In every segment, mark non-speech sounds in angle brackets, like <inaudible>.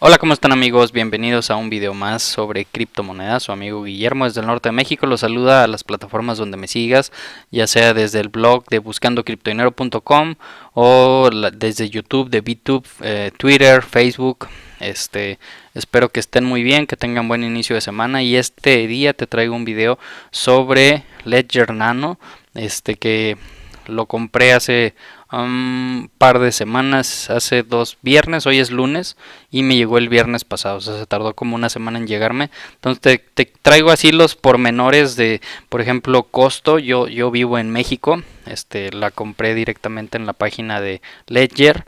Hola, ¿cómo están amigos? Bienvenidos a un video más sobre criptomonedas. Su amigo Guillermo desde el norte de México los saluda a las plataformas donde me sigas, ya sea desde el blog de buscandocriptoinero.com o desde YouTube, de BitTube, eh, Twitter, Facebook. Este, espero que estén muy bien, que tengan buen inicio de semana y este día te traigo un video sobre Ledger Nano, este que lo compré hace un par de semanas, hace dos viernes, hoy es lunes y me llegó el viernes pasado, o sea, se tardó como una semana en llegarme. Entonces te, traigo así los pormenores de, por ejemplo, costo. Yo, yo vivo en México, este, la compré directamente en la página de Ledger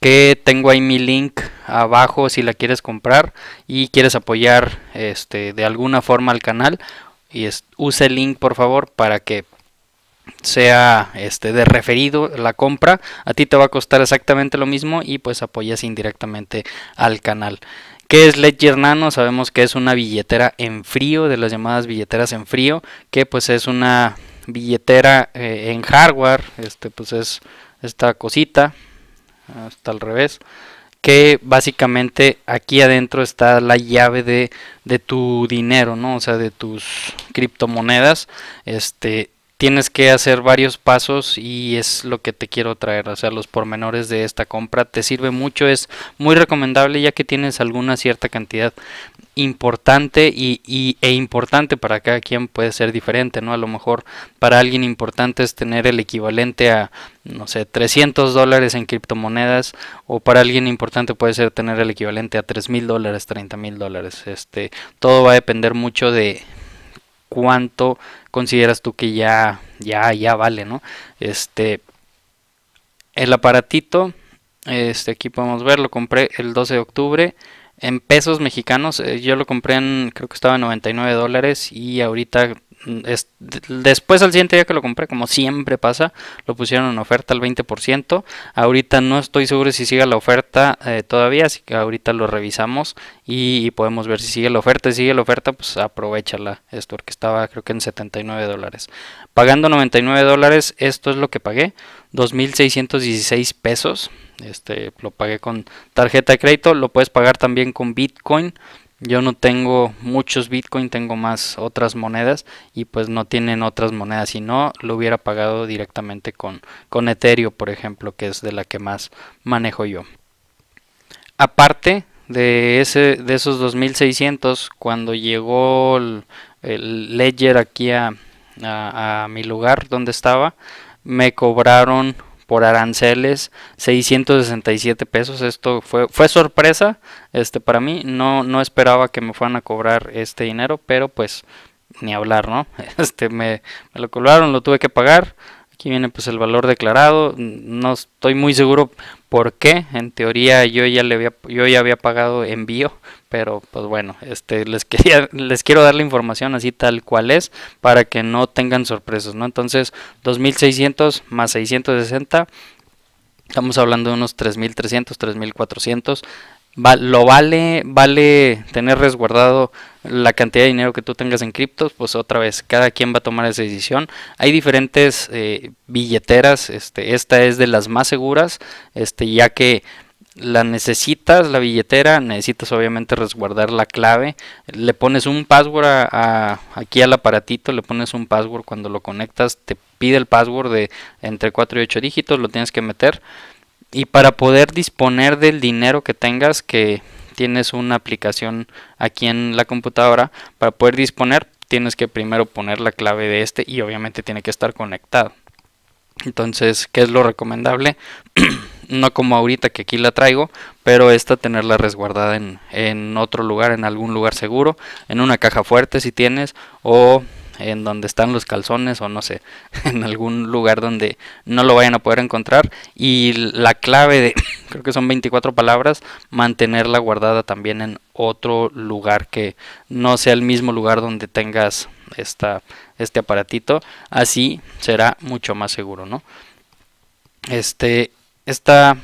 que tengo ahí mi link abajo si la quieres comprar y quieres apoyar este de alguna forma al canal y es, use el link por favor para que sea este de referido la compra, a ti te va a costar exactamente lo mismo y pues apoyas indirectamente al canal. que es Ledger Nano? Sabemos que es una billetera en frío, de las llamadas billeteras en frío, que pues es una billetera eh, en hardware, este pues es esta cosita, hasta al revés, que básicamente aquí adentro está la llave de, de tu dinero, ¿no? O sea, de tus criptomonedas, este tienes que hacer varios pasos y es lo que te quiero traer, o sea, los pormenores de esta compra te sirve mucho, es muy recomendable ya que tienes alguna cierta cantidad importante y, y, e importante para cada quien puede ser diferente, ¿no? A lo mejor para alguien importante es tener el equivalente a, no sé, 300 dólares en criptomonedas o para alguien importante puede ser tener el equivalente a 3 mil dólares, 30 mil dólares, este, todo va a depender mucho de cuánto consideras tú que ya, ya, ya vale, ¿no? Este, el aparatito, este, aquí podemos ver, lo compré el 12 de octubre en pesos mexicanos. Eh, yo lo compré en, creo que estaba en 99 dólares y ahorita después al siguiente día que lo compré, como siempre pasa, lo pusieron en oferta al 20%. Ahorita no estoy seguro si sigue la oferta eh, todavía, así que ahorita lo revisamos y, podemos ver si sigue la oferta. Si sigue la oferta, pues aprovechala, esto porque estaba creo que en 79 dólares. Pagando 99 dólares, esto es lo que pagué, 2.616 pesos. Este, lo pagué con tarjeta de crédito, lo puedes pagar también con Bitcoin. Yo no tengo muchos Bitcoin, tengo más otras monedas y pues no tienen otras monedas. Si no, lo hubiera pagado directamente con, con Ethereum, por ejemplo, que es de la que más manejo yo. Aparte de, ese, de esos 2600, cuando llegó el, Ledger aquí a mi lugar donde estaba, me cobraron por aranceles, 667 pesos. Esto fue, fue sorpresa este, para mí. No, no esperaba que me fueran a cobrar este dinero, pero pues ni hablar, ¿no? <laughs> Este, me, lo cobraron, lo tuve que pagar. Aquí viene pues el valor declarado. No estoy muy seguro por qué. En teoría yo ya le yo ya había pagado envío, pero pues bueno, este les quería <laughs> les quiero dar la información así tal cual es para que no tengan sorpresas, ¿no? Entonces, 2600 más 660 estamos hablando de unos 3300, 3400 lo vale, vale tener resguardado la cantidad de dinero que tú tengas en criptos, pues otra vez, cada quien va a tomar esa decisión. Hay diferentes eh, billeteras, este, esta es de las más seguras, este, ya que la necesitas, la billetera, necesitas obviamente resguardar la clave, le pones un password a, aquí al aparatito, le pones un password cuando lo conectas, te pide el password de entre 4 y 8 dígitos, lo tienes que meter y para poder disponer del dinero que tengas que tienes una aplicación aquí en la computadora para poder disponer tienes que primero poner la clave de este y obviamente tiene que estar conectado entonces qué es lo recomendable <clears throat> no como ahorita que aquí la traigo, pero esta tenerla resguardada en, otro lugar, en algún lugar seguro, en una caja fuerte si tienes, o en donde están los calzones o no sé, <laughs> en algún lugar donde no lo vayan a poder encontrar. Y la clave de, <laughs> creo que son 24 palabras, mantenerla guardada también en otro lugar que no sea el mismo lugar donde tengas esta, este aparatito. Así será mucho más seguro, ¿no? Este, esta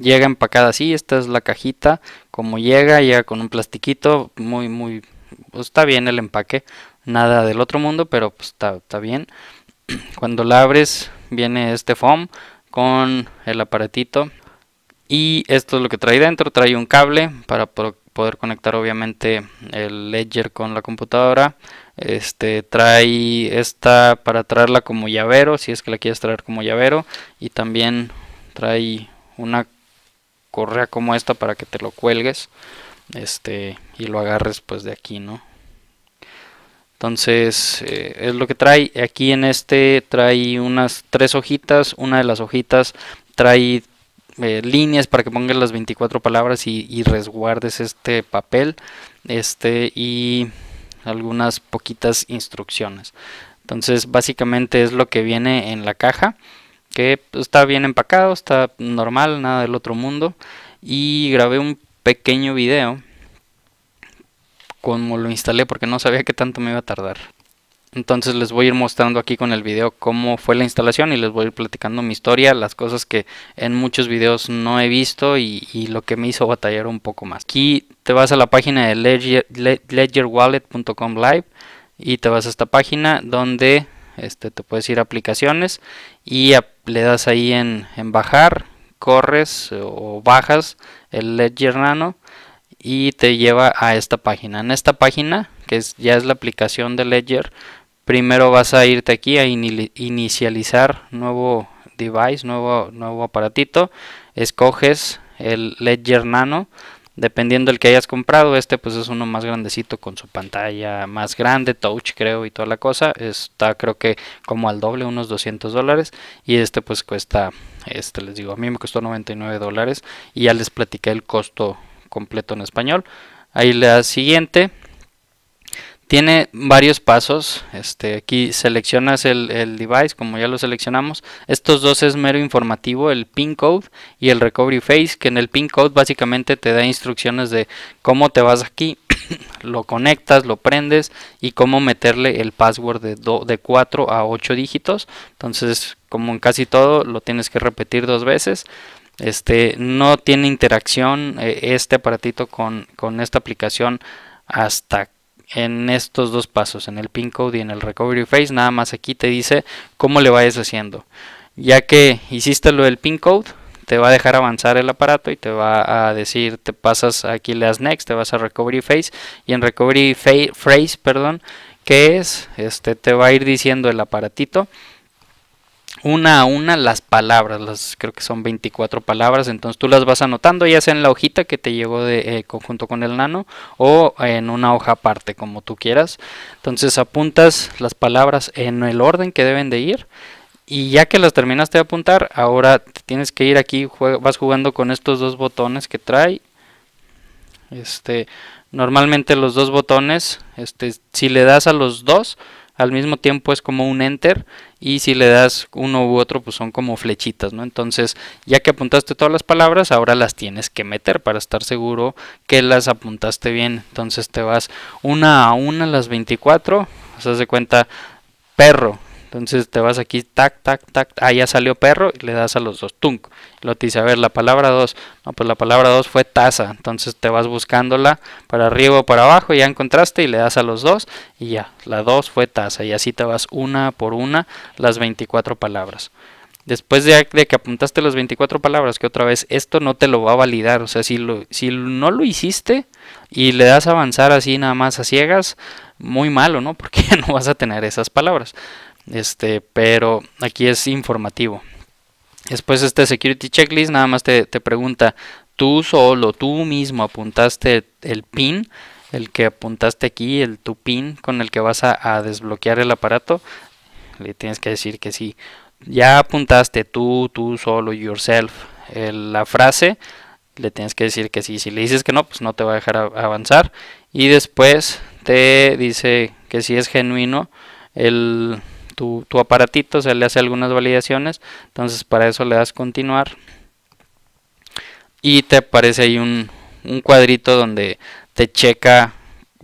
llega empacada así, esta es la cajita, como llega, llega con un plastiquito, muy, muy, pues está bien el empaque, nada del otro mundo, pero pues está, está bien. <clears throat> Cuando la abres viene este foam con el aparatito y esto es lo que trae dentro, trae un cable para poder conectar obviamente el ledger con la computadora. Este trae esta para traerla como llavero, si es que la quieres traer como llavero y también trae una correa como esta para que te lo cuelgues este y lo agarres pues de aquí no entonces eh, es lo que trae aquí en este trae unas tres hojitas una de las hojitas trae eh, líneas para que pongas las 24 palabras y, y, resguardes este papel este y algunas poquitas instrucciones entonces básicamente es lo que viene en la caja que pues, está bien empacado, está normal, nada del otro mundo. Y grabé un pequeño video como lo instalé porque no sabía que tanto me iba a tardar. Entonces les voy a ir mostrando aquí con el video cómo fue la instalación y les voy a ir platicando mi historia, las cosas que en muchos videos no he visto y, lo que me hizo batallar un poco más. Aquí te vas a la página de ledgerwallet.com live y te vas a esta página donde este, te puedes ir a aplicaciones y le das ahí en, en, bajar, corres eh, o bajas el Ledger Nano y te lleva a esta página. En esta página, que es, ya es la aplicación de Ledger, primero vas a irte aquí a inicializar nuevo device, nuevo, nuevo aparatito, escoges el Ledger Nano, Dependiendo el que hayas comprado, este pues es uno más grandecito con su pantalla más grande, touch creo y toda la cosa. Está creo que como al doble, unos 200 dólares. Y este pues cuesta, este les digo, a mí me costó 99 dólares y ya les platicé el costo completo en español. Ahí la siguiente tiene varios pasos. Este, aquí seleccionas el, device, como ya lo seleccionamos. Estos dos es mero informativo, el pin code y el recovery face que en el pin code básicamente te da instrucciones de cómo te vas aquí, <clears throat> lo conectas, lo prendes y cómo meterle el password de, de 4 a 8 dígitos. Entonces, como en casi todo, lo tienes que repetir dos veces. Este, no tiene interacción eh, este aparatito con, con esta aplicación hasta en estos dos pasos, en el pin code y en el recovery phase, nada más aquí te dice cómo le vayas haciendo. Ya que hiciste lo del pin code, te va a dejar avanzar el aparato y te va a decir, te pasas aquí le das next, te vas a recovery phase y en recovery phase, perdón, que es, este te va a ir diciendo el aparatito una a una las palabras, las creo que son 24 palabras, entonces tú las vas anotando ya sea en la hojita que te llegó de eh, conjunto con el nano o en una hoja aparte como tú quieras. Entonces apuntas las palabras en el orden que deben de ir. Y ya que las terminaste de apuntar, ahora te tienes que ir aquí, vas jugando con estos dos botones que trae. Este, normalmente los dos botones, este, si le das a los dos, al mismo tiempo es como un enter y si le das uno u otro pues son como flechitas, ¿no? Entonces ya que apuntaste todas las palabras ahora las tienes que meter para estar seguro que las apuntaste bien. Entonces te vas una a una las 24, se hace cuenta perro, entonces te vas aquí, tac, tac, tac, ah, ya salió perro y le das a los dos, tunk. Lo te dice, a ver, la palabra 2, no, pues la palabra 2 fue taza, entonces te vas buscándola para arriba o para abajo, y ya encontraste y le das a los dos y ya, la 2 fue taza y así te vas una por una las 24 palabras. Después de, que apuntaste las 24 palabras, que otra vez esto no te lo va a validar, o sea, si, si no lo hiciste y le das a avanzar así nada más a ciegas, muy malo, ¿no? <laughs> Porque no vas a tener esas palabras. Este, pero aquí es informativo. Después este security checklist nada más te, pregunta, tú solo, tú mismo apuntaste el pin, el que apuntaste aquí, el tu pin con el que vas a, desbloquear el aparato. Le tienes que decir que sí. Ya apuntaste tú, tú solo, yourself, la frase le tienes que decir que sí. Si le dices que no, pues no te va a dejar avanzar. Y después te dice que si es genuino el, tu, aparatito, se le hace algunas validaciones, entonces para eso le das continuar y te aparece ahí un, cuadrito donde te checa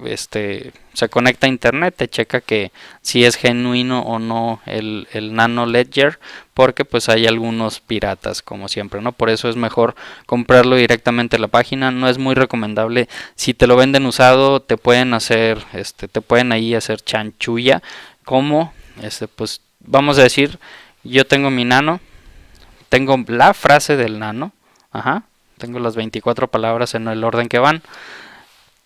este se conecta a internet te checa que si es genuino o no el, nano ledger porque pues hay algunos piratas como siempre no por eso es mejor comprarlo directamente en la página no es muy recomendable si te lo venden usado te pueden hacer este te pueden ahí hacer chanchulla como este, pues vamos a decir, yo tengo mi nano, tengo la frase del nano, ajá, tengo las 24 palabras en el orden que van,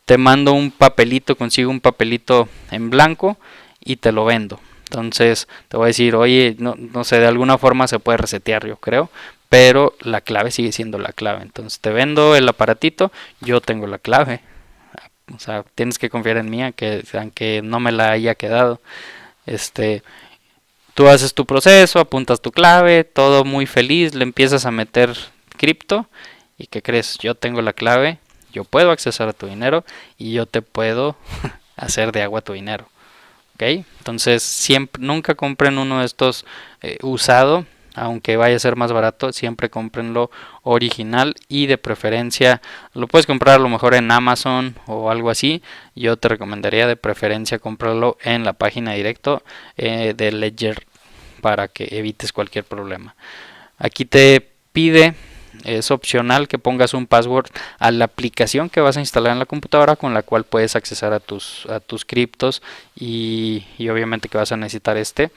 te mando un papelito, consigo un papelito en blanco y te lo vendo. Entonces te voy a decir, oye, no, no sé, de alguna forma se puede resetear, yo creo, pero la clave sigue siendo la clave. Entonces te vendo el aparatito, yo tengo la clave. O sea, tienes que confiar en mí, aunque no me la haya quedado. Este, tú haces tu proceso, apuntas tu clave, todo muy feliz, le empiezas a meter cripto y que crees? Yo tengo la clave, yo puedo accesar a tu dinero y yo te puedo <laughs> hacer de agua tu dinero. Entonces, siempre, nunca compren uno de estos eh, usado aunque vaya a ser más barato, siempre comprenlo original y de preferencia lo puedes comprar a lo mejor en Amazon o algo así. Yo te recomendaría de preferencia comprarlo en la página directo eh, de Ledger para que evites cualquier problema. Aquí te pide es opcional que pongas un password a la aplicación que vas a instalar en la computadora con la cual puedes accesar a tus a tus criptos y, y obviamente que vas a necesitar este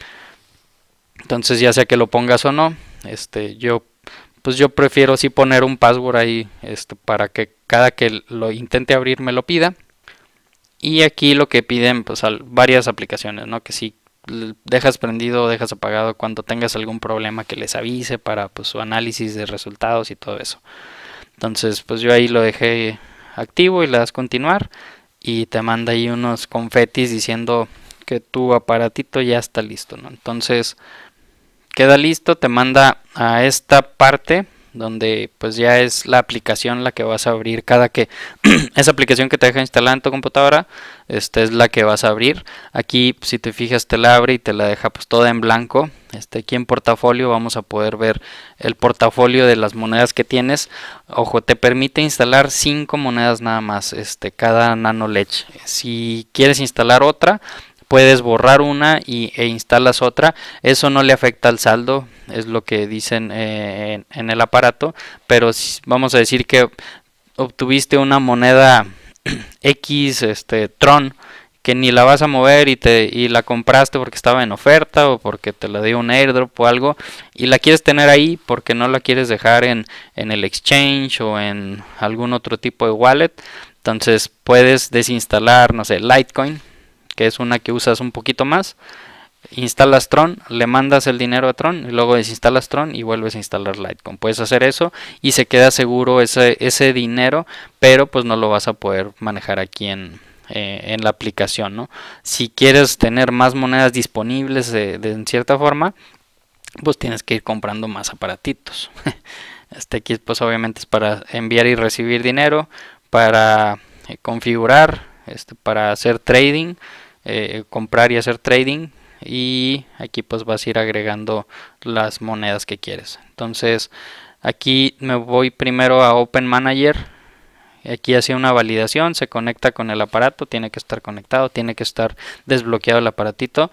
entonces ya sea que lo pongas o no, este, yo pues yo prefiero sí poner un password ahí este, para que cada que lo intente abrir me lo pida. Y aquí lo que piden pues varias aplicaciones, ¿no? Que si dejas prendido o dejas apagado cuando tengas algún problema que les avise para pues, su análisis de resultados y todo eso. Entonces pues yo ahí lo dejé activo y le das continuar y te manda ahí unos confetis diciendo que tu aparatito ya está listo, ¿no? Entonces queda listo, te manda a esta parte donde pues ya es la aplicación la que vas a abrir cada que <clears throat> esa aplicación que te deja instalada en tu computadora esta es la que vas a abrir aquí si te fijas te la abre y te la deja pues toda en blanco este aquí en portafolio vamos a poder ver el portafolio de las monedas que tienes ojo te permite instalar 5 monedas nada más este cada nano leche si quieres instalar otra puedes borrar una y, e instalas otra. Eso no le afecta al saldo, es lo que dicen eh, en, el aparato. Pero si, vamos a decir que obtuviste una moneda <clears throat> X, este, Tron, que ni la vas a mover y, te, la compraste porque estaba en oferta o porque te la dio un airdrop o algo y la quieres tener ahí porque no la quieres dejar en, en el exchange o en algún otro tipo de wallet. Entonces puedes desinstalar, no sé, Litecoin que es una que usas un poquito más, instalas Tron, le mandas el dinero a Tron, y luego desinstalas Tron y vuelves a instalar Litecoin. Puedes hacer eso y se queda seguro ese, ese dinero, pero pues no lo vas a poder manejar aquí en, eh, la aplicación. Si quieres tener más monedas disponibles eh, de, en cierta forma, pues tienes que ir comprando más aparatitos. <laughs> Este aquí pues obviamente es para enviar y recibir dinero, para eh, configurar, este, para hacer trading eh, comprar y hacer trading y aquí pues vas a ir agregando las monedas que quieres entonces aquí me voy primero a Open Manager aquí hace una validación se conecta con el aparato tiene que estar conectado tiene que estar desbloqueado el aparatito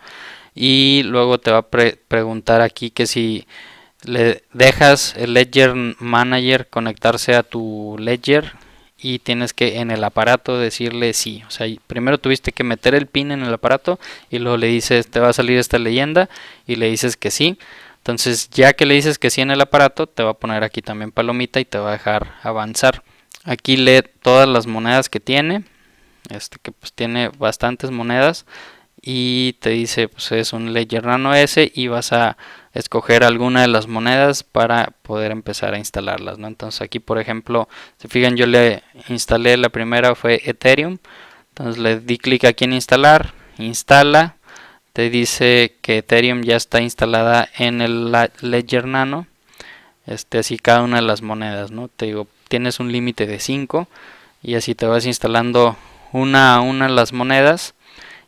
y luego te va a preguntar aquí que si le dejas el Ledger Manager conectarse a tu Ledger y tienes que en el aparato decirle sí. O sea, primero tuviste que meter el pin en el aparato y luego le dices, te va a salir esta leyenda y le dices que sí. Entonces, ya que le dices que sí en el aparato, te va a poner aquí también palomita y te va a dejar avanzar. Aquí lee todas las monedas que tiene, este que pues tiene bastantes monedas y te dice, pues es un Ledger Nano S y vas a escoger alguna de las monedas para poder empezar a instalarlas. ¿no? Entonces aquí por ejemplo, se si fijan yo le instalé la primera fue Ethereum. Entonces le di clic aquí en instalar, instala, te dice que Ethereum ya está instalada en el Ledger Nano. Este, así cada una de las monedas, ¿no? Te digo, tienes un límite de 5 y así te vas instalando una a una las monedas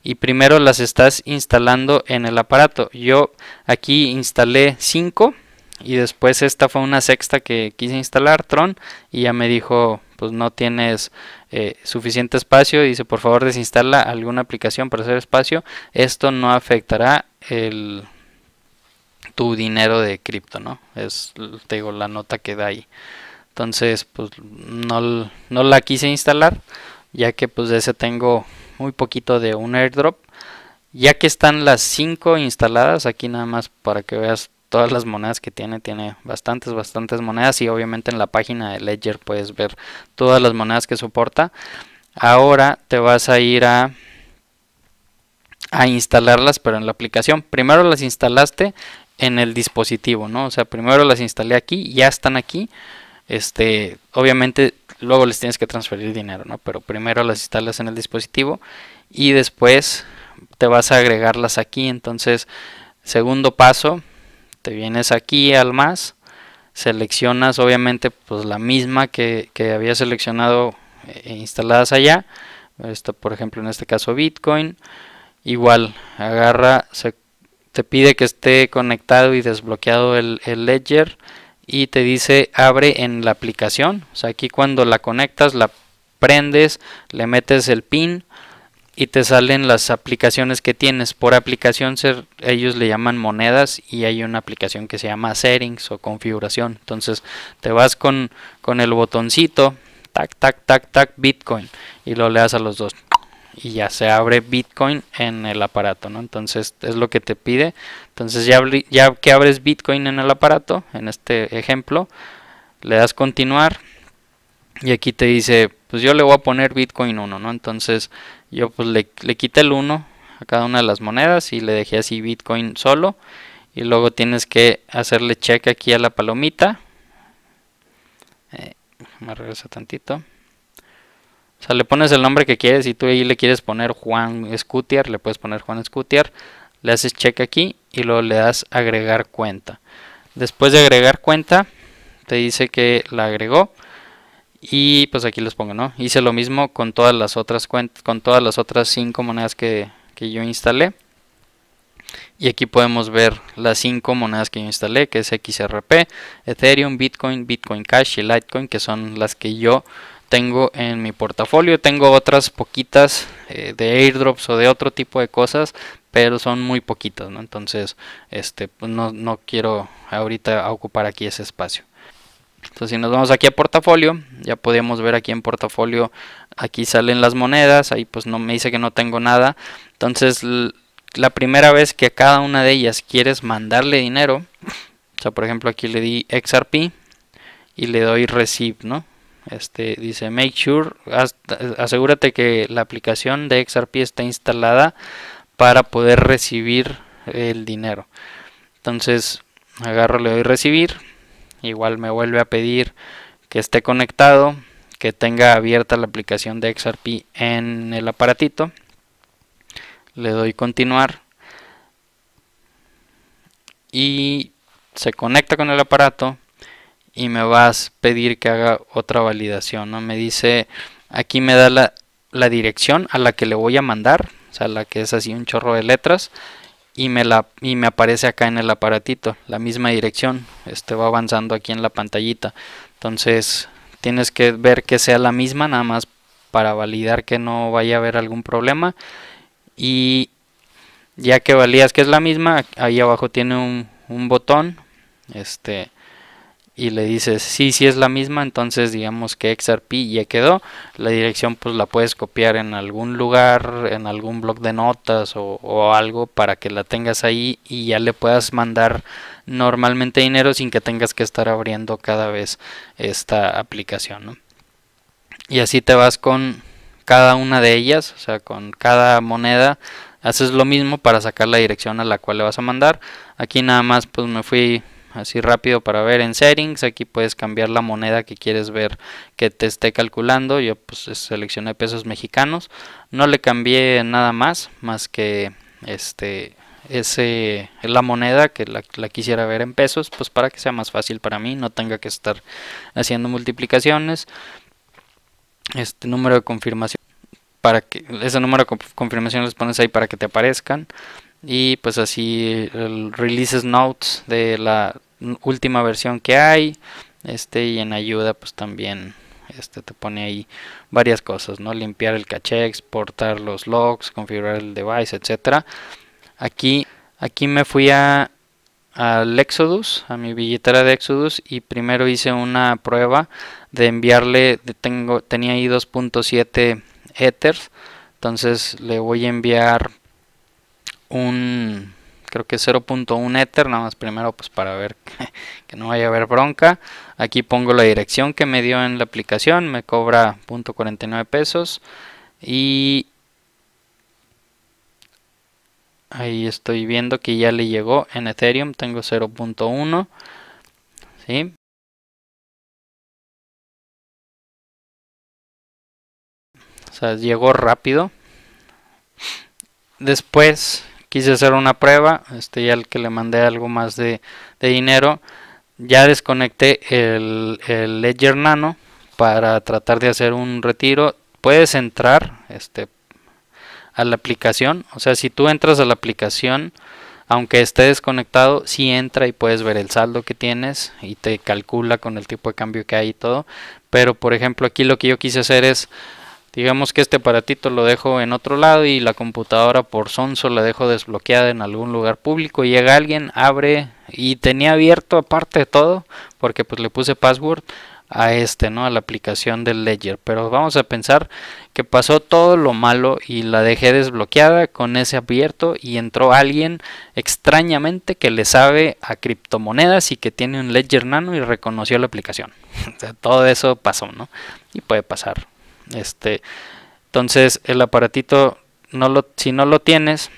y primero las estás instalando en el aparato. Yo aquí instalé 5 y después esta fue una sexta que quise instalar Tron y ya me dijo pues no tienes eh, suficiente espacio dice por favor desinstala alguna aplicación para hacer espacio esto no afectará tu dinero de cripto no es la nota que da ahí entonces pues no, no la quise instalar ya que pues de ese tengo muy poquito de un airdrop. Ya que están las 5 instaladas, aquí nada más para que veas todas las monedas que tiene, tiene bastantes, bastantes monedas y obviamente en la página de Ledger puedes ver todas las monedas que soporta. Ahora te vas a ir a, a instalarlas, pero en la aplicación. Primero las instalaste en el dispositivo, ¿no? O sea, primero las instalé aquí, ya están aquí. Este, obviamente luego les tienes que transferir dinero, ¿no? Pero primero las instalas en el dispositivo y después te vas a agregarlas aquí. Entonces, segundo paso, te vienes aquí al más, seleccionas obviamente pues la misma que, había seleccionado e instaladas allá. Esto, por ejemplo, en este caso Bitcoin. Igual, agarra, se, te pide que esté conectado y desbloqueado el ledger y te dice abre en la aplicación. O sea, aquí cuando la conectas, la prendes, le metes el pin y te salen las aplicaciones que tienes. Por aplicación ellos le llaman monedas y hay una aplicación que se llama settings o configuración. Entonces te vas con, con el botoncito, tac, tac, tac, tac, Bitcoin y lo le das a los dos y ya se abre Bitcoin en el aparato, ¿no? Entonces es lo que te pide. Entonces ya, ya que abres Bitcoin en el aparato, en este ejemplo, le das continuar y aquí te dice, pues yo le voy a poner Bitcoin 1, ¿no? Entonces yo pues le, le quité el 1 a cada una de las monedas y le dejé así Bitcoin solo y luego tienes que hacerle check aquí a la palomita. Eh, me regreso tantito. O sea, le pones el nombre que quieres y tú ahí le quieres poner Juan Scutier, le puedes poner Juan Scutier, le haces check aquí y luego le das agregar cuenta. Después de agregar cuenta, te dice que la agregó y pues aquí les pongo, ¿no? Hice lo mismo con todas las otras cuentas, con todas las otras 5 monedas que, que yo instalé. Y aquí podemos ver las 5 monedas que yo instalé, que es XRP, Ethereum, Bitcoin, Bitcoin Cash y Litecoin, que son las que yo tengo en mi portafolio. Tengo otras poquitas eh, de airdrops o de otro tipo de cosas, pero son muy poquitas, ¿no? Entonces, este, pues, no, no quiero ahorita ocupar aquí ese espacio. Entonces, si nos vamos aquí a portafolio, ya podemos ver aquí en portafolio, aquí salen las monedas, ahí pues no me dice que no tengo nada. Entonces, la primera vez que a cada una de ellas quieres mandarle dinero, o sea, por ejemplo, aquí le di XRP y le doy receive, ¿no? Este, dice, make sure, asegúrate que la aplicación de XRP está instalada para poder recibir el dinero. Entonces, agarro, le doy recibir. Igual me vuelve a pedir que esté conectado, que tenga abierta la aplicación de XRP en el aparatito. Le doy continuar. Y se conecta con el aparato y me vas a pedir que haga otra validación, ¿no? Me dice, aquí me da la, dirección a la que le voy a mandar, o sea, la que es así un chorro de letras, y me, la, y me aparece acá en el aparatito, la misma dirección, este va avanzando aquí en la pantallita. Entonces, tienes que ver que sea la misma, nada más para validar que no vaya a haber algún problema. Y ya que valías que es la misma, ahí abajo tiene un, un botón, este y le dices, sí, sí es la misma, entonces digamos que XRP ya quedó, la dirección pues la puedes copiar en algún lugar, en algún blog de notas o, algo para que la tengas ahí y ya le puedas mandar normalmente dinero sin que tengas que estar abriendo cada vez esta aplicación. Y así te vas con cada una de ellas, o sea, con cada moneda haces lo mismo para sacar la dirección a la cual le vas a mandar. Aquí nada más pues me fui así rápido para ver en settings aquí puedes cambiar la moneda que quieres ver que te esté calculando yo pues seleccioné pesos mexicanos no le cambié nada más más que este ese la moneda que la, quisiera ver en pesos pues para que sea más fácil para mí no tenga que estar haciendo multiplicaciones este número de confirmación para que ese número de confirmación los pones ahí para que te aparezcan y pues así el releases notes de la última versión que hay este y en ayuda pues también este te pone ahí varias cosas no limpiar el caché exportar los logs configurar el device etcétera aquí aquí me fui a al Exodus, a mi billetera de Exodus y primero hice una prueba de enviarle, tengo, tenía ahí 2.7 ethers, entonces le voy a enviar un creo que 0.1 Ether, nada más primero pues para ver <laughs> que, no vaya a haber bronca. Aquí pongo la dirección que me dio en la aplicación, me cobra 0.49 pesos y ahí estoy viendo que ya le llegó en Ethereum, tengo 0.1, ¿sí? O sea, llegó rápido. Después quise hacer una prueba, este, ya al que le mandé algo más de, dinero, ya desconecté el, Ledger Nano para tratar de hacer un retiro. Puedes entrar este, a la aplicación, o sea, si tú entras a la aplicación, aunque esté desconectado, si sí entra y puedes ver el saldo que tienes y te calcula con el tipo de cambio que hay y todo. Pero por ejemplo, aquí lo que yo quise hacer es Digamos que este aparatito lo dejo en otro lado y la computadora por sonso la dejo desbloqueada en algún lugar público. Llega alguien, abre y tenía abierto aparte de todo, porque pues le puse password a este, ¿no? A la aplicación del Ledger. Pero vamos a pensar que pasó todo lo malo y la dejé desbloqueada con ese abierto y entró alguien extrañamente que le sabe a criptomonedas y que tiene un Ledger Nano y reconoció la aplicación. <laughs> todo eso pasó, ¿no? Y puede pasar. Este, entonces el aparatito, no lo, si no lo tienes,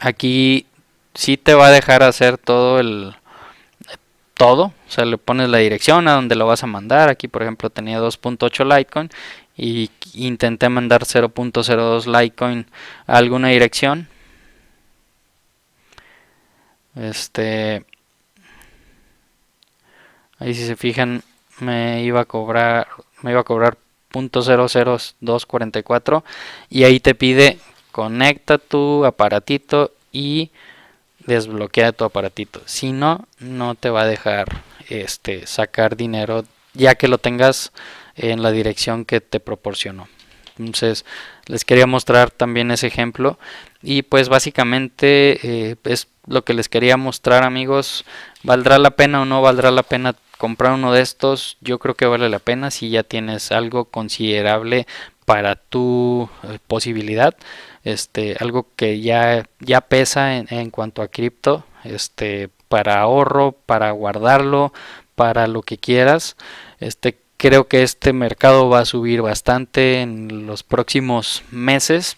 aquí sí te va a dejar hacer todo el todo, o sea, le pones la dirección a donde lo vas a mandar. Aquí, por ejemplo, tenía 2.8 Litecoin y intenté mandar 0.02 Litecoin a alguna dirección. Este ahí si se fijan me iba a cobrar me iba a cobrar .00244 y ahí te pide conecta tu aparatito y desbloquea tu aparatito. Si no, no te va a dejar este, sacar dinero ya que lo tengas en la dirección que te proporcionó. Entonces, les quería mostrar también ese ejemplo. Y pues básicamente eh, es lo que les quería mostrar amigos. ¿Valdrá la pena o no valdrá la pena comprar uno de estos yo creo que vale la pena si ya tienes algo considerable para tu eh, posibilidad este algo que ya ya pesa en, cuanto a cripto este para ahorro para guardarlo para lo que quieras este creo que este mercado va a subir bastante en los próximos meses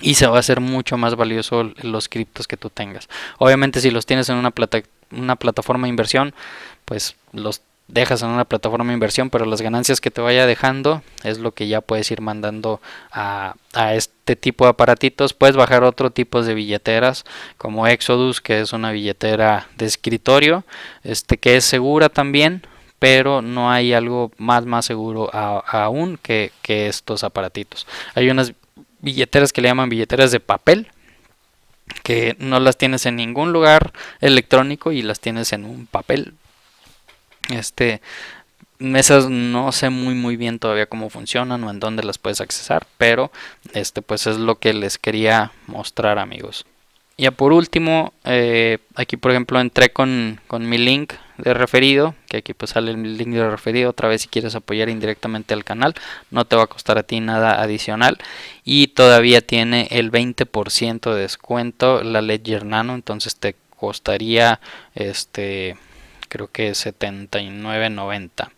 y se va a hacer mucho más valioso los criptos que tú tengas obviamente si los tienes en una plata una plataforma de inversión pues los dejas en una plataforma de inversión, pero las ganancias que te vaya dejando es lo que ya puedes ir mandando a, este tipo de aparatitos. Puedes bajar otro tipo de billeteras como Exodus, que es una billetera de escritorio, este que es segura también, pero no hay algo más más seguro aún que, que estos aparatitos. Hay unas billeteras que le llaman billeteras de papel, que no las tienes en ningún lugar electrónico y las tienes en un papel este, esas no sé muy muy bien todavía cómo funcionan o en dónde las puedes accesar, pero este pues es lo que les quería mostrar amigos. Ya por último, eh, aquí por ejemplo entré con, con, mi link de referido, que aquí pues sale el link de referido, otra vez si quieres apoyar indirectamente al canal, no te va a costar a ti nada adicional y todavía tiene el 20% de descuento la Ledger Nano, entonces te costaría este creo que 79.90.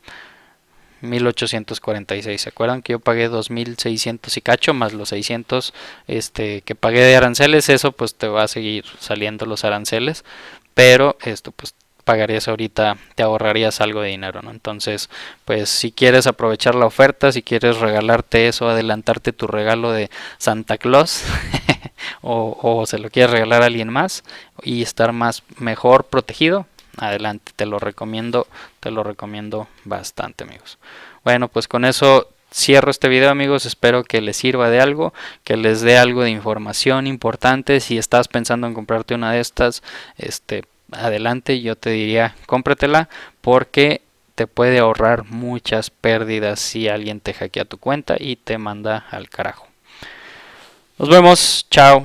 1846. ¿Se acuerdan que yo pagué 2600 y cacho más los 600 este que pagué de aranceles? Eso pues te va a seguir saliendo los aranceles, pero esto pues pagarías ahorita, te ahorrarías algo de dinero, ¿no? Entonces, pues si quieres aprovechar la oferta, si quieres regalarte eso, adelantarte tu regalo de Santa Claus <laughs> o, o se lo quieres regalar a alguien más y estar más mejor protegido, adelante, te lo recomiendo, te lo recomiendo bastante amigos. Bueno, pues con eso cierro este video amigos, espero que les sirva de algo, que les dé algo de información importante, si estás pensando en comprarte una de estas, este, adelante yo te diría cómpratela porque te puede ahorrar muchas pérdidas si alguien te hackea tu cuenta y te manda al carajo. Nos vemos, chao.